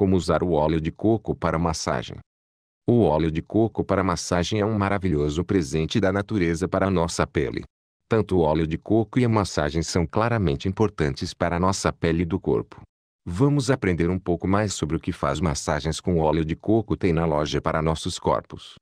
como usar o óleo de coco para massagem. O óleo de coco para massagem é um maravilhoso presente da natureza para a nossa pele. Tanto o óleo de coco e a massagem são claramente importantes para a nossa pele e do corpo. Vamos aprender um pouco mais sobre o que faz massagens com óleo de coco tem na loja para nossos corpos.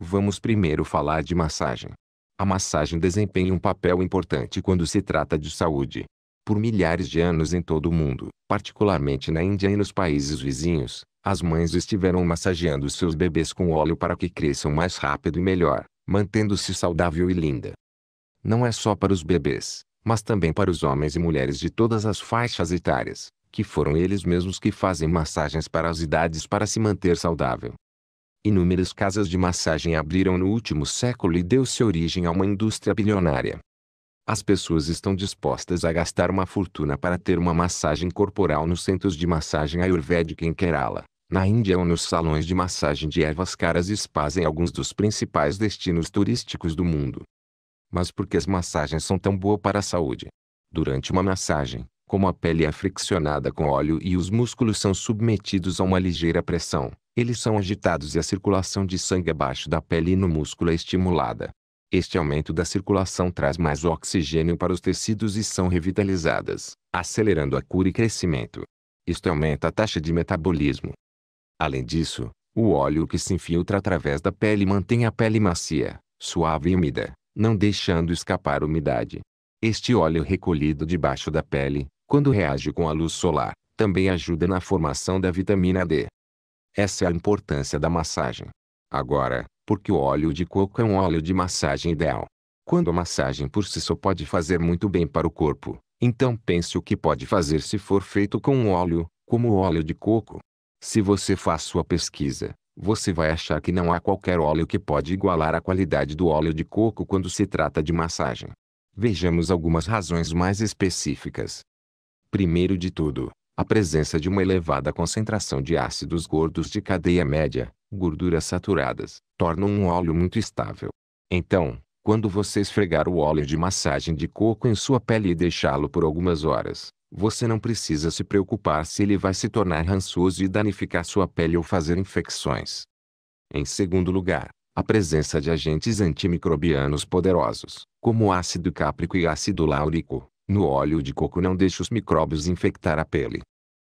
Vamos primeiro falar de massagem. A massagem desempenha um papel importante quando se trata de saúde. Por milhares de anos em todo o mundo, particularmente na Índia e nos países vizinhos, as mães estiveram massageando seus bebês com óleo para que cresçam mais rápido e melhor, mantendo-se saudável e linda. Não é só para os bebês, mas também para os homens e mulheres de todas as faixas etárias, que foram eles mesmos que fazem massagens para as idades para se manter saudável. Inúmeras casas de massagem abriram no último século e deu-se origem a uma indústria bilionária, as pessoas estão dispostas a gastar uma fortuna para ter uma massagem corporal nos centros de massagem ayurvédica em Kerala, na Índia ou nos salões de massagem de ervas caras e spas em alguns dos principais destinos turísticos do mundo. Mas por que as massagens são tão boas para a saúde? Durante uma massagem, como a pele é friccionada com óleo e os músculos são submetidos a uma ligeira pressão, eles são agitados e a circulação de sangue abaixo da pele e no músculo é estimulada, este aumento da circulação traz mais oxigênio para os tecidos e são revitalizadas, acelerando a cura e crescimento. Isto aumenta a taxa de metabolismo. Além disso, o óleo que se infiltra através da pele mantém a pele macia, suave e úmida, não deixando escapar umidade. Este óleo recolhido debaixo da pele, quando reage com a luz solar, também ajuda na formação da vitamina D. Essa é a importância da massagem. Agora, porque o óleo de coco é um óleo de massagem ideal. Quando a massagem por si só pode fazer muito bem para o corpo, então pense o que pode fazer se for feito com um óleo, como o óleo de coco. Se você faz sua pesquisa, você vai achar que não há qualquer óleo que pode igualar a qualidade do óleo de coco quando se trata de massagem. Vejamos algumas razões mais específicas. Primeiro de tudo, a presença de uma elevada concentração de ácidos gordos de cadeia média, gorduras saturadas, tornam um óleo muito estável. Então, quando você esfregar o óleo de massagem de coco em sua pele e deixá-lo por algumas horas, você não precisa se preocupar se ele vai se tornar rançoso e danificar sua pele ou fazer infecções. Em segundo lugar, a presença de agentes antimicrobianos poderosos, como ácido cáprico e ácido láurico, no óleo de coco não deixa os micróbios infectar a pele.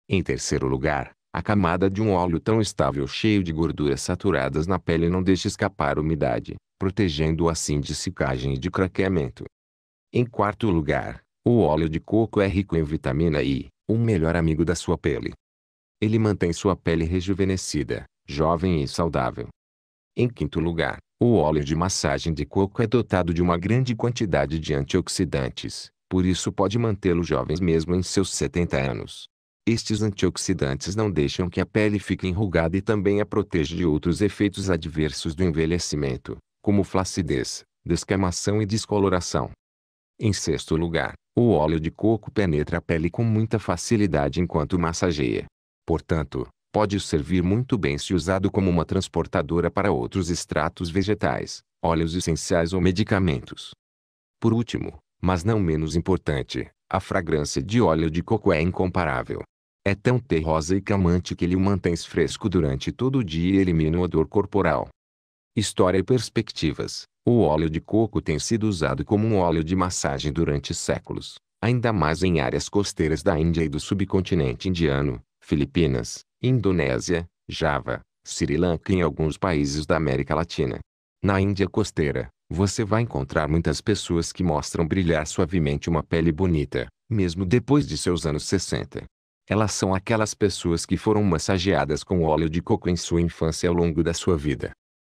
Em terceiro lugar, a camada de um óleo tão estável cheio de gorduras saturadas na pele não deixa escapar umidade, protegendo-o assim de secagem e de craqueamento. Em quarto lugar, o óleo de coco é rico em vitamina I, o melhor amigo da sua pele. Ele mantém sua pele rejuvenescida, jovem e saudável. Em quinto lugar, o óleo de massagem de coco é dotado de uma grande quantidade de antioxidantes, por isso pode mantê-lo jovem mesmo em seus 70 anos. Estes antioxidantes não deixam que a pele fique enrugada e também a protege de outros efeitos adversos do envelhecimento, como flacidez, descamação e descoloração. Em sexto lugar, o óleo de coco penetra a pele com muita facilidade enquanto massageia. Portanto, pode servir muito bem se usado como uma transportadora para outros extratos vegetais, óleos essenciais ou medicamentos. Por último, mas não menos importante, a fragrância de óleo de coco é incomparável. É tão terrosa e calmante que lhe o mantém fresco durante todo o dia e elimina o odor corporal. História e perspectivas. O óleo de coco tem sido usado como um óleo de massagem durante séculos, ainda mais em áreas costeiras da Índia e do subcontinente indiano, Filipinas, Indonésia, Java, Sri Lanka e em alguns países da América Latina. Na Índia costeira, você vai encontrar muitas pessoas que mostram brilhar suavemente uma pele bonita, mesmo depois de seus anos 60. Elas são aquelas pessoas que foram massageadas com óleo de coco em sua infância ao longo da sua vida.